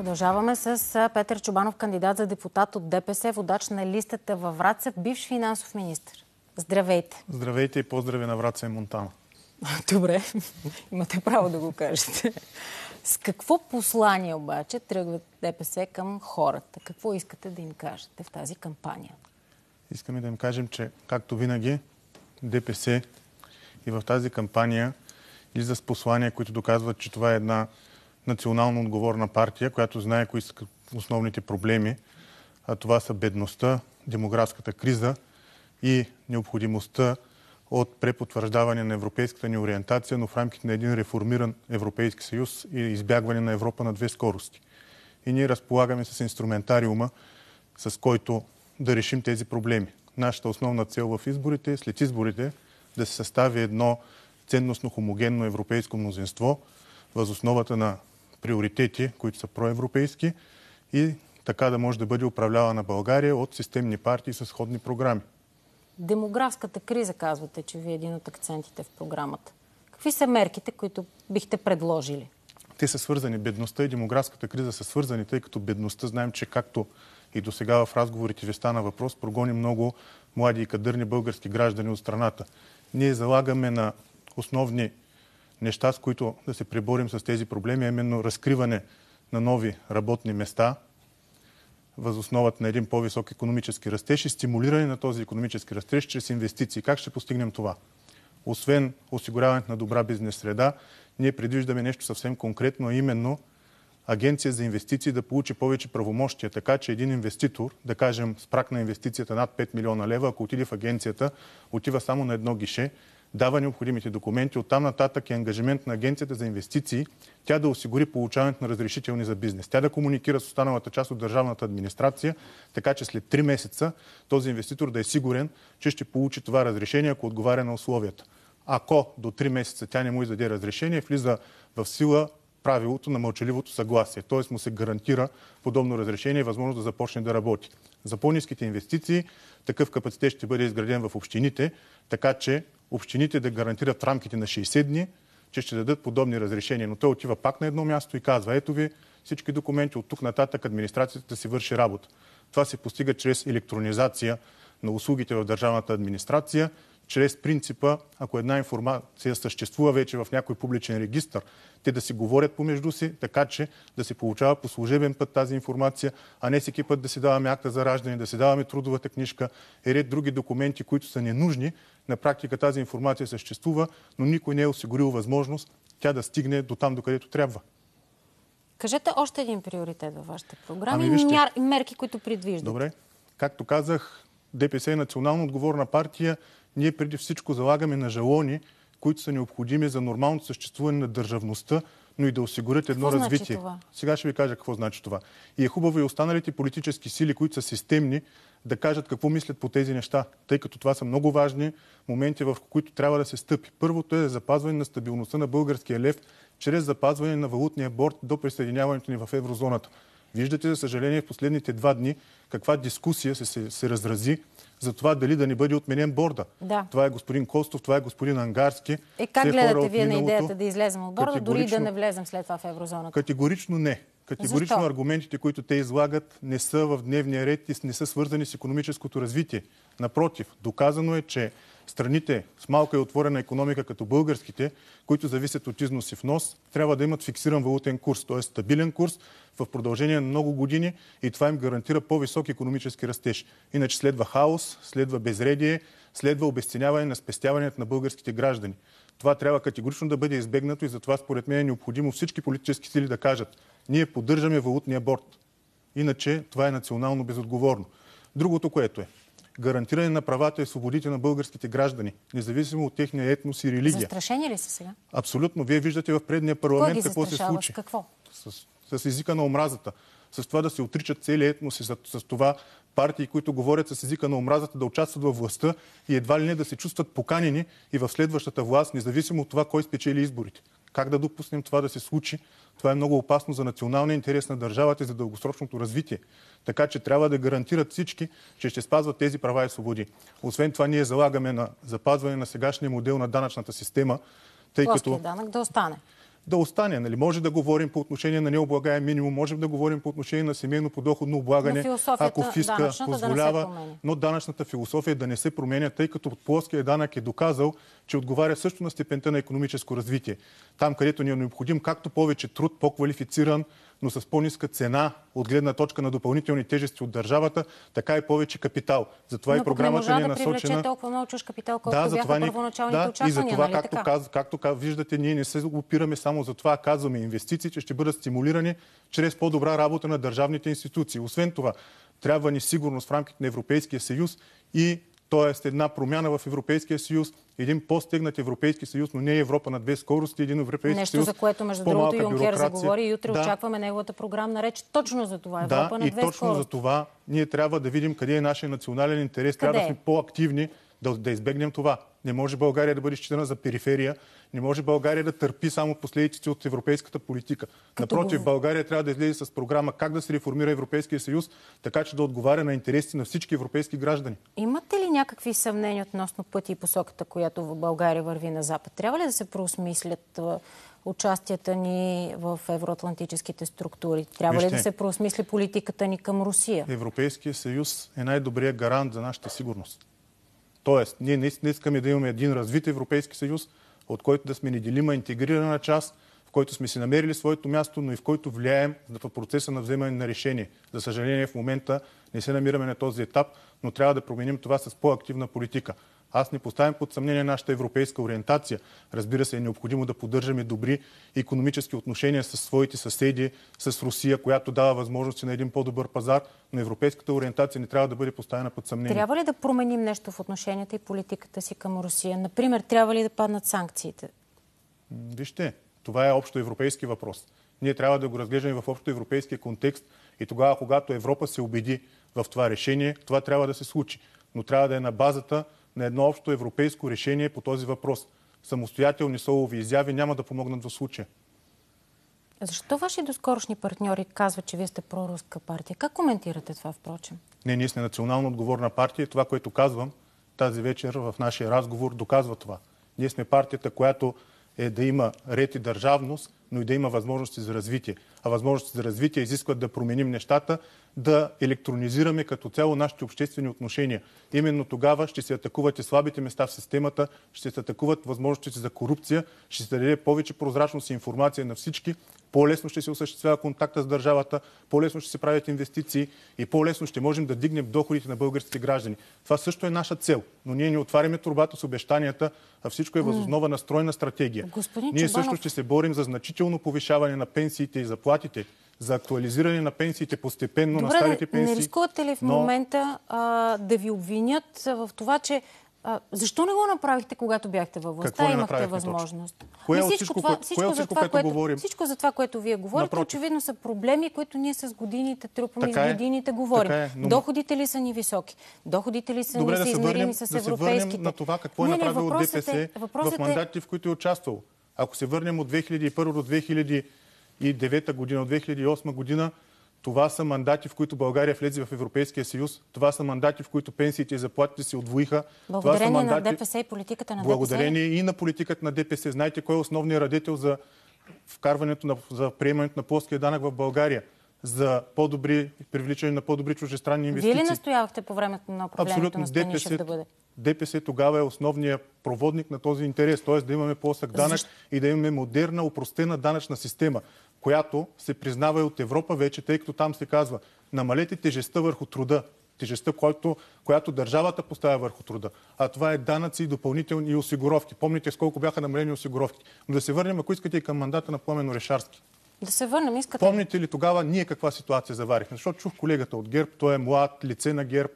Продължаваме с Петър Чубанов, кандидат за депутат от ДПС, водач на листата във Враца, бивш финансов министр. Здравейте! Здравейте и поздрави на Враца и Монтана. Добре, имате право да го кажете. С какво послание обаче тръгват ДПС към хората? Какво искате да им кажете в тази кампания? Искаме да им кажем, че както винаги ДПС и в тази кампания излиза с послания, които доказват, че това е една национално отговорна партия, която знае кои са основните проблеми. А това са бедността, демографската криза и необходимостта от препотвърждаване на европейската ни ориентация, но в рамките на един реформиран Европейски съюз и избягване на Европа на две скорости. И ние разполагаме с инструментариума, с който да решим тези проблеми. Нашата основна цел в изборите, след изборите, да се състави едно ценностно хомогенно европейско мнозинство, възосновата на приоритети, които са проевропейски и така да може да бъде управлявана България от системни партии с сходни програми. Демографската криза, казвате, че ви е един от акцентите в програмата. Какви са мерките, които бихте предложили? Те са свързани. Бедността и демографската криза са свързани, тъй като бедността знаем, че както и до сега в разговорите ви стана въпрос, прогони много млади и кадърни български граждани от страната. Ние залагаме на основни неща, с които да се преборим с тези проблеми, именно разкриване на нови работни места възосновът на един по-висок економически растеж и стимулиране на този економически растеж чрез инвестиции. Как ще постигнем това? Освен осигуряването на добра бизнес среда, ние предвиждаме нещо съвсем конкретно, а именно агенция за инвестиции да получи повече правомощия, така че един инвеститор, да кажем с прак на инвестицията над 5 милиона лева, ако отиде в агенцията, отива само на едно гише, дава необходимите документи. Оттам нататък е ангажимент на Агенцията за инвестиции тя да осигури получаването на разрешителни за бизнес. Тя да комуникира с останалата част от държавната администрация, така че след 3 месеца този инвеститор да е сигурен, че ще получи това разрешение, ако отговаря на условията. Ако до 3 месеца тя не му издаде разрешение, влиза в сила правилото на мълчаливото съгласие. Т.е. му се гарантира подобно разрешение и възможност да започне да работи. За по-низките инвестиции такъв капацитет ще бъде изграден в общините, така че общините да гарантират в рамките на 60 дни, че ще дадат подобни разрешения. Но той отива пак на едно място и казва, ето ви всички документи от тук нататък администрацията да си върши работа. Това се постига чрез електронизация на услугите в държавната администрация, чрез принципа, ако една информация съществува вече в някой публичен регистр, те да си говорят помежду си, така че да се получава по служебен път тази информация, а не всеки път да си даваме акта за раждане, да си даваме трудовата книжка и е ред други документи, които са ненужни. На практика тази информация съществува, но никой не е осигурил възможност тя да стигне до там, докъдето трябва. Кажете още един приоритет във вашата програма ами, и мерки, които предвиждате. Добре. Както казах, ДПС е национално отговорна партия ние преди всичко залагаме на жалони, които са необходими за нормалното съществуване на държавността, но и да осигурят едно какво значи развитие. Значи това? Сега ще ви кажа какво значи това. И е хубаво и останалите политически сили, които са системни, да кажат какво мислят по тези неща, тъй като това са много важни моменти, в които трябва да се стъпи. Първото е запазване на стабилността на българския лев чрез запазване на валутния борт до присъединяването ни в еврозоната. Виждате, за съжаление, в последните два дни каква дискусия се, се, се разрази за това дали да не бъде отменен борда. Да. Това е господин Костов, това е господин Ангарски. Е, как гледате вие на идеята да излезем от борда, дори да не влезем след това в еврозоната? Категорично не. Категорично Защо? аргументите, които те излагат, не са в дневния ред и не са свързани с економическото развитие. Напротив, доказано е, че страните с малка и отворена економика като българските, които зависят от износ и внос, трябва да имат фиксиран валутен курс, т.е. стабилен курс в продължение на много години и това им гарантира по-висок економически растеж. Иначе следва хаос, следва безредие, следва обесценяване на спестяването на българските граждани. Това трябва категорично да бъде избегнато и затова според мен е необходимо всички политически сили да кажат ние поддържаме валутния борт. Иначе това е национално безотговорно. Другото, което е гарантиране на правата и свободите на българските граждани, независимо от техния етнос и религия. Застрашени ли са сега? Абсолютно. Вие виждате в предния парламент какво се случи. Какво? С, с езика на омразата с това да се отричат цели етноси, с, с това партии, които говорят с езика на омразата, да участват във властта и едва ли не да се чувстват поканени и в следващата власт, независимо от това кой спечели изборите. Как да допуснем това да се случи? Това е много опасно за националния интерес на държавата и за дългосрочното развитие. Така че трябва да гарантират всички, че ще спазват тези права и свободи. Освен това, ние залагаме на запазване на сегашния модел на данъчната система, тъй Плоския като... данък да остане да остане. Нали? Може да говорим по отношение на необлагаем минимум, можем да говорим по отношение на семейно подоходно облагане, ако фиска позволява, да но данъчната философия да не се променя, тъй като плоският данък е доказал, че отговаря също на степента на економическо развитие. Там, където ни е необходим както повече труд, по-квалифициран, но с по-ниска цена от гледна точка на допълнителни тежести от държавата, така и повече капитал. Затова но и програмата ни е да насочена. Да толкова много чуж капитал, колкото да, бяха ни... първоначалните да, очаквания. И за това, нали, както, така? Каз, както каз, виждате, ние не се опираме само за това, казваме инвестициите ще бъдат стимулирани чрез по-добра работа на държавните институции. Освен това, трябва ни сигурност в рамките на Европейския съюз и Тоест една промяна в Европейския съюз, един по-стегнат Европейски съюз, но не Европа на две скорости, един Европейски Нещо, съюз. Нещо, за което между другото Юнкер заговори и утре да, очакваме неговата програмна реч точно за това. Е Европа да, на две и точно за това ние трябва да видим къде е нашия национален интерес, къде? трябва да сме по-активни да, да избегнем това. Не може България да бъде считана за периферия, не може България да търпи само последиците от европейската политика. Като Напротив, го... България трябва да излезе с програма как да се реформира Европейския съюз, така че да отговаря на интересите на всички европейски граждани. Имате ли някакви съмнения относно пъти и посоката, която в България върви на Запад? Трябва ли да се проосмислят участията ни в евроатлантическите структури? Трябва Вижте, ли да се проосмисли политиката ни към Русия? Европейския съюз е най-добрият гарант за нашата сигурност. Тоест, ние наистина искаме да имаме един развит Европейски съюз, от който да сме неделима интегрирана част, в който сме си намерили своето място, но и в който влияем в процеса на вземане на решение. За съжаление, в момента не се намираме на този етап, но трябва да променим това с по-активна политика. Аз не поставям под съмнение нашата европейска ориентация. Разбира се, е необходимо да поддържаме добри економически отношения с своите съседи, с Русия, която дава възможности на един по-добър пазар, но европейската ориентация не трябва да бъде поставена под съмнение. Трябва ли да променим нещо в отношенията и политиката си към Русия? Например, трябва ли да паднат санкциите? Вижте, това е общо европейски въпрос. Ние трябва да го разглеждаме в общо европейския контекст и тогава, когато Европа се убеди в това решение, това трябва да се случи. Но трябва да е на базата на едно общо европейско решение по този въпрос. Самостоятелни солови изяви няма да помогнат в случая. Защо ваши доскорошни партньори казват, че вие сте проруска партия? Как коментирате това, впрочем? Не, ние сме национално отговорна партия. Това, което казвам тази вечер в нашия разговор, доказва това. Ние сме партията, която е да има ред и държавност, но и да има възможности за развитие. А възможности за развитие изискват да променим нещата, да електронизираме като цяло нашите обществени отношения. Именно тогава ще се атакуват и слабите места в системата, ще се атакуват възможностите за корупция, ще се даде повече прозрачност и информация на всички, по-лесно ще се осъществява контакта с държавата, по-лесно ще се правят инвестиции и по-лесно ще можем да дигнем доходите на българските граждани. Това също е наша цел, но ние не отваряме турбата с обещанията, а всичко е възоснова на стройна стратегия. Господин ние Чубанов... също ще се борим за значително значително повишаване на пенсиите и заплатите, за актуализиране на пенсиите постепенно Добре, на старите пенсии. Не рискувате ли в но... момента а, да ви обвинят в това, че а, защо не го направихте, когато бяхте във властта? и имахте възможност. всичко, за това, което, вие говорите, Напротив. очевидно са проблеми, които ние с годините трупаме, и с е. годините е, говорим. Е, но... Доходите ли са ни високи? Доходите ли са Добре, ни да са измерими с европейските? Да се върнем на това, какво е не, е направило ДПС въпросът в е- мандатите, в които е участвало. Ако се върнем от 2001 до 2009 година, от 2008 година, това са мандати, в които България влезе в Европейския съюз. Това са мандати, в които пенсиите и заплатите се отвоиха. Благодарение това мандати... на ДПС и политиката на Благодарение ДПС. и на политиката на ДПС. Знаете кой е основният радетел за вкарването на, за приемането на плоския данък в България? за по-добри, привличане на по-добри чужестранни инвестиции. Вие ли настоявахте по времето на управлението на Станишев да бъде? ДПС тогава е основният проводник на този интерес, т.е. да имаме по-осък данък Защо? и да имаме модерна, упростена данъчна система, която се признава и от Европа вече, тъй като там се казва намалете тежестта върху труда, тежестта, която, която държавата поставя върху труда. А това е данъци и допълнителни осигуровки. Помните с колко бяха намалени осигуровки. Но да се върнем, ако искате, и към мандата на Пламен Орешарски. Да се върнем, искате. Помните ли тогава ние каква ситуация заварихме? Защото чух колегата от ГЕРБ, той е млад, лице на ГЕРБ,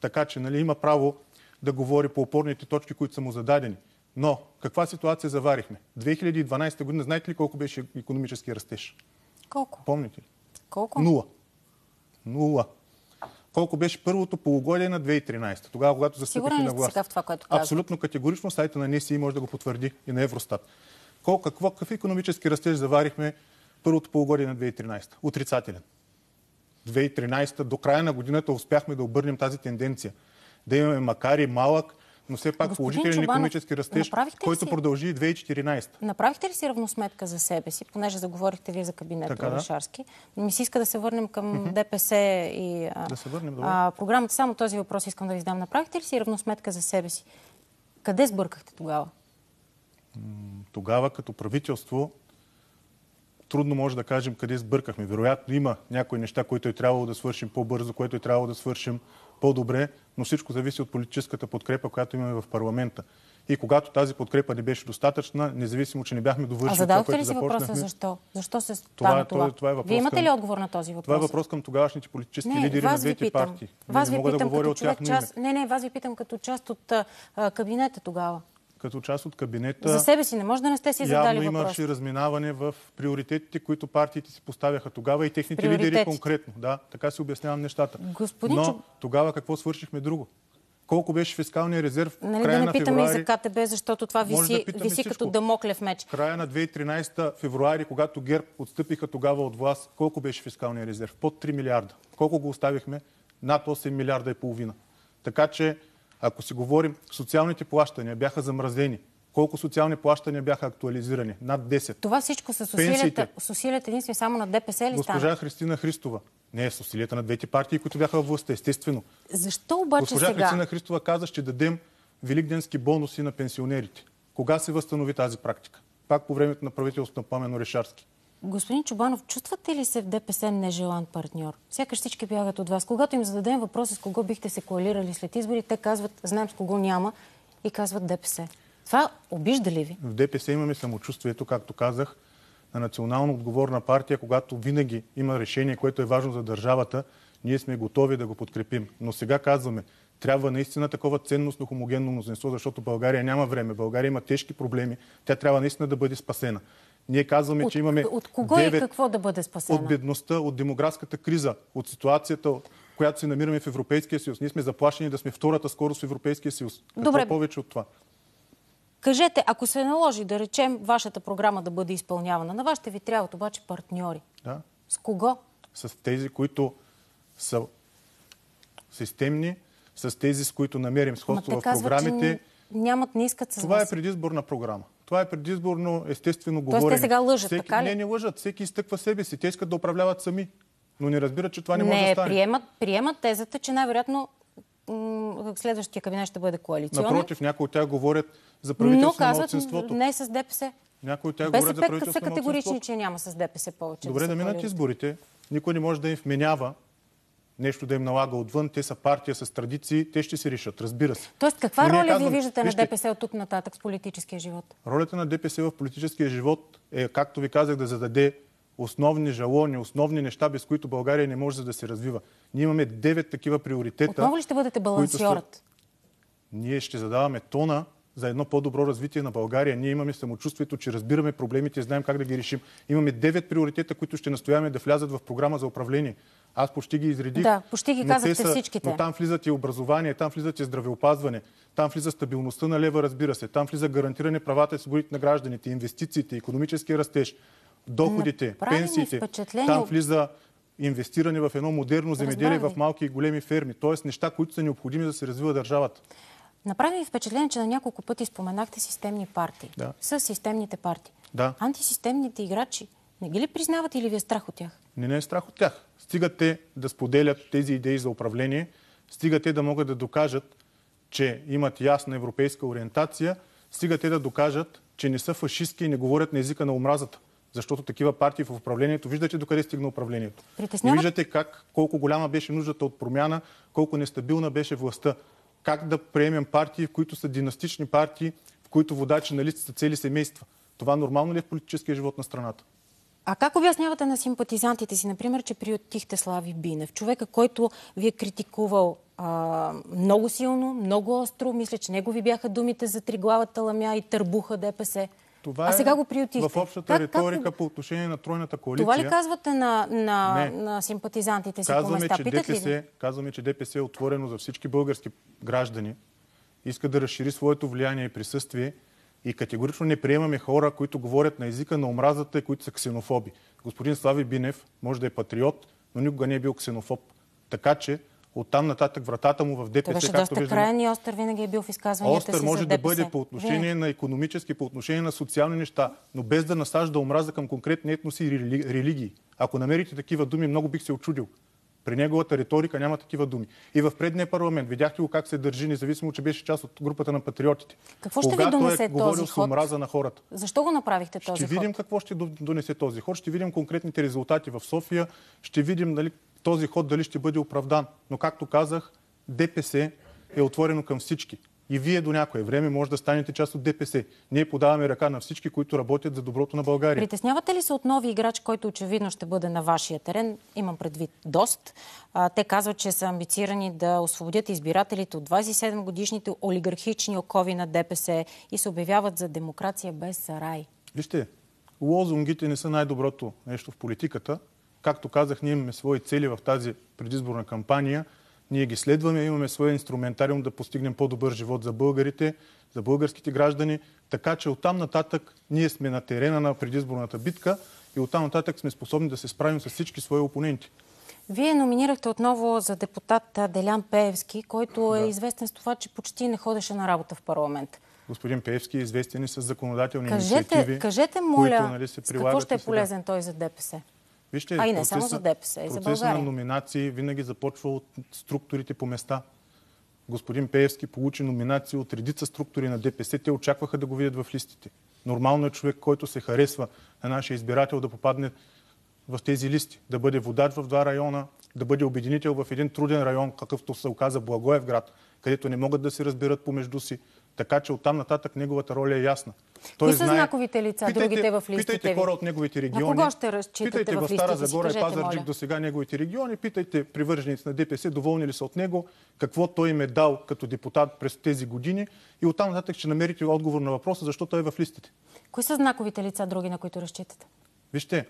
така че нали, има право да говори по опорните точки, които са му зададени. Но каква ситуация заварихме? 2012 година, знаете ли колко беше економически растеж? Колко? Помните ли? Колко? Нула. Нула. Колко беше първото полугодие на 2013, тогава когато застъпихме на власт. Сега в това, което казвам? Абсолютно категорично, сайта на НСИ e може да го потвърди и на Евростат. Колко, какво, какъв економически растеж заварихме първото полугодие на 2013. Отрицателен. 2013 до края на годината успяхме да обърнем тази тенденция. Да имаме макар и малък, но все пак Господин положителен економически растеж, който си... продължи 2014. Направихте ли си равносметка за себе си, понеже заговорихте вие за кабинет така, Орешарски? Да. Ми се иска да се върнем към mm-hmm. ДПС и да се върнем, а, програмата. Само този въпрос искам да ви задам. Направихте ли си равносметка за себе си? Къде сбъркахте тогава? Тогава като правителство трудно може да кажем къде сбъркахме. Вероятно има някои неща, които е трябвало да свършим по-бързо, което е трябвало да свършим по-добре, но всичко зависи от политическата подкрепа, която имаме в парламента. И когато тази подкрепа не беше достатъчна, независимо, че не бяхме довършили. А задавахте ли си въпроса защо? Защо се това, е това, това? това е Вие имате ли отговор на този въпрос? Това е въпрос към тогавашните политически не, лидери на двете питам. партии. Вас не ви мога питам да говоря от тях част... Не, не, вас ви питам като част от а, кабинета тогава като част от кабинета. За себе си не може да не сте си явно задали въпрос. имаше разминаване в приоритетите, които партиите си поставяха тогава и техните лидери конкретно. Да, така си обяснявам нещата. Господин, Но тогава какво свършихме друго? колко беше фискалния резерв нали, в края да не питаме февруари, и за КТБ, защото това виси, да виси като дамоклев меч. Края на 2013 февруари, когато ГЕРБ отстъпиха тогава от власт, колко беше фискалния резерв? Под 3 милиарда. Колко го оставихме? Над 8 милиарда и половина. Така че ако си говорим, социалните плащания бяха замразени. Колко социални плащания бяха актуализирани? Над 10. Това всичко с усилията, с усилията единствено само на ДПС ли Госпожа Христина Христова. Не, с усилията на двете партии, които бяха във властта, естествено. Защо обаче Госпожа сега? Христина Христова каза, ще дадем великденски бонуси на пенсионерите. Кога се възстанови тази практика? Пак по времето на правителството на Пламен Орешарски. Господин Чубанов, чувствате ли се в ДПС нежелан партньор? Сякаш всички бягат от вас. Когато им зададем въпроса с кого бихте се коалирали след избори, те казват, знаем с кого няма и казват ДПС. Това обижда ли ви? В ДПС имаме самочувствието, както казах, на национално отговорна партия, когато винаги има решение, което е важно за държавата, ние сме готови да го подкрепим. Но сега казваме, трябва наистина такова ценностно хомогенно мнозинство, защото България няма време. България има тежки проблеми. Тя трябва наистина да бъде спасена. Ние казваме, от, че имаме... От кого 9, и какво да бъде спасена? От бедността, от демографската криза, от ситуацията, която се намираме в Европейския съюз. Ние сме заплашени да сме втората скорост в Европейския съюз. Какво Добре. повече от това? Кажете, ако се наложи да речем вашата програма да бъде изпълнявана, на вас ще ви трябват обаче партньори. Да. С кого? С тези, които са системни, с тези, с които намерим сходство в казва, програмите. Нямат, не искат с Това вас. е предизборна програма. Това е предизборно, естествено говорене. Тоест те сега лъжат, Всеки... така ли? Не, не лъжат. Всеки изтъква себе си. Те искат да управляват сами. Но не разбират, че това не, не може да стане. Приемат, приемат тезата, че най-вероятно следващия кабинет ще бъде коалиционен. Напротив, някои от тях говорят за правителство Но казват, на не с ДПС. Някои от тях говорят за правителство са категорични, че няма с ДПС повече. Добре, да, да минат изборите. Никой не може да им вменява нещо да им налага отвън. Те са партия с традиции, те ще си решат, разбира се. Тоест, каква Но роля казвам, ви виждате вижте, на ДПС от тук нататък с политическия живот? Ролята на ДПС в политическия живот е, както ви казах, да зададе основни жалони, основни неща, без които България не може да се развива. Ние имаме 9 такива приоритета. Отново ли ще бъдете балансиорът? Са... Ние ще задаваме тона, за едно по-добро развитие на България. Ние имаме самочувствието, че разбираме проблемите и знаем как да ги решим. Имаме девет приоритета, които ще настояваме да влязат в програма за управление. Аз почти ги изредих. Да, почти ги казахте са, всичките. Но там влизат и образование, там влизат и здравеопазване, там влиза стабилността на лева, разбира се, там влиза гарантиране правата и свободите на гражданите, инвестициите, економическия растеж, доходите, Направим пенсиите. Там влиза инвестиране в едно модерно земеделие, в малки и големи ферми. Тоест неща, които са необходими да се развива държавата. Направи ми впечатление, че на няколко пъти споменахте системни партии. Да. С системните партии. Да. Антисистемните играчи, не ги ли признавате или ви е страх от тях? Не, не е страх от тях. Стигат те да споделят тези идеи за управление, стигат те да могат да докажат, че имат ясна европейска ориентация, стигат те да докажат, че не са фашистки и не говорят на езика на омразата. Защото такива партии в управлението, виждате докъде стигна управлението. Притеснява... Виждате как, колко голяма беше нуждата от промяна, колко нестабилна беше властта как да приемем партии, в които са династични партии, в които водачи на листи са цели семейства. Това нормално ли е в политическия живот на страната? А как обяснявате на симпатизантите си, например, че приотихте Слави Бинев, човека, който ви е критикувал а, много силно, много остро, мисля, че негови бяха думите за триглавата ламя и търбуха ДПС? Това а е сега го приютихте. в общата как, риторика как... по отношение на тройната коалиция. Това ли казвате на, на, на симпатизантите си казваме, по места? Че ДПС, ли? Казваме, че ДПС е отворено за всички български граждани. Иска да разшири своето влияние и присъствие. И категорично не приемаме хора, които говорят на езика на омразата и които са ксенофоби. Господин Слави Бинев може да е патриот, но никога не е бил ксенофоб. Така че оттам нататък вратата му в ДПС. Това ще доста крайен и Остър винаги е бил в изказванията Остър си може да бъде по отношение на економически, по отношение на социални неща, но без да насажда омраза към конкретни етноси и религии. Ако намерите такива думи, много бих се очудил. При неговата риторика няма такива думи. И в предния парламент видяхте го как се държи, независимо, че беше част от групата на патриотите. Какво ще Кога ви е донесе той е говорил с омраза на хората. Защо го направихте този ще ход? Ще видим какво ще донесе този ход, ще видим конкретните резултати в София, ще видим дали този ход дали ще бъде оправдан. Но както казах, ДПС е отворено към всички. И вие до някое време може да станете част от ДПС. Ние подаваме ръка на всички, които работят за доброто на България. Притеснявате ли се от нови играч, който очевидно ще бъде на вашия терен? Имам предвид ДОСТ. А, те казват, че са амбицирани да освободят избирателите от 27 годишните олигархични окови на ДПС и се обявяват за демокрация без сарай. Вижте, лозунгите не са най-доброто нещо в политиката, Както казах, ние имаме свои цели в тази предизборна кампания. Ние ги следваме, имаме своя инструментариум да постигнем по-добър живот за българите, за българските граждани. Така че оттам нататък ние сме на терена на предизборната битка и оттам нататък сме способни да се справим с всички свои опоненти. Вие номинирахте отново за депутат Делян Пеевски, който е да. известен с това, че почти не ходеше на работа в парламент. Господин Пеевски е известен и с законодателни кажете, инициативи, кажете, моля, които нали, се с Какво ще е полезен той за ДПС? Вижте, а и не само за ДПС, и за България. на номинации винаги започва от структурите по места. Господин Пеевски получи номинации от редица структури на ДПС. Те очакваха да го видят в листите. Нормално е човек, който се харесва на нашия избирател да попадне в тези листи, да бъде водач в два района, да бъде обединител в един труден район, какъвто се оказа Благоевград, където не могат да се разберат помежду си. Така че оттам нататък неговата роля е ясна. Кои са знаковите лица, питайте, другите в листите Питайте ви? хора от неговите региони. На кого ще разчитате питайте в, в Стара Загора и Пазарджик до сега неговите региони. Питайте привърженици на ДПС, доволни ли са от него, какво той им е дал като депутат през тези години. И оттам нататък ще намерите отговор на въпроса, защо той е в листите. Кои са знаковите лица, други, на които разчитате? Вижте,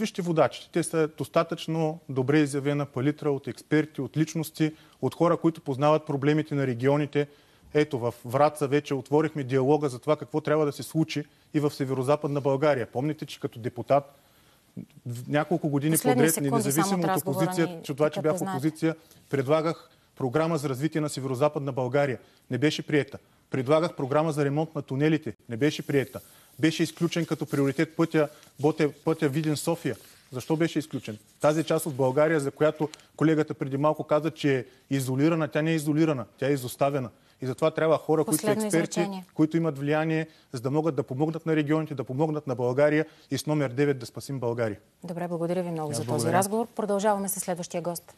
Вижте водачите. Те са достатъчно добре изявена палитра от експерти, от личности, от хора, които познават проблемите на регионите, ето, в Враца вече отворихме диалога за това какво трябва да се случи и в Северо-Западна България. Помните, че като депутат няколко години подред, независимо от опозицията, че това, че бях в опозиция, предлагах програма за развитие на Северо-Западна България. Не беше приета. Предлагах програма за ремонт на тунелите. Не беше приета. Беше изключен като приоритет пътя, пътя, пътя софия Защо беше изключен? Тази част от България, за която колегата преди малко каза, че е изолирана, тя не е изолирана, тя е изоставена. И затова трябва хора, Последно които са експерти, изречение. които имат влияние, за да могат да помогнат на регионите, да помогнат на България и с номер 9 да спасим България. Добре, благодаря ви много Аз за този разговор. Продължаваме с следващия гост.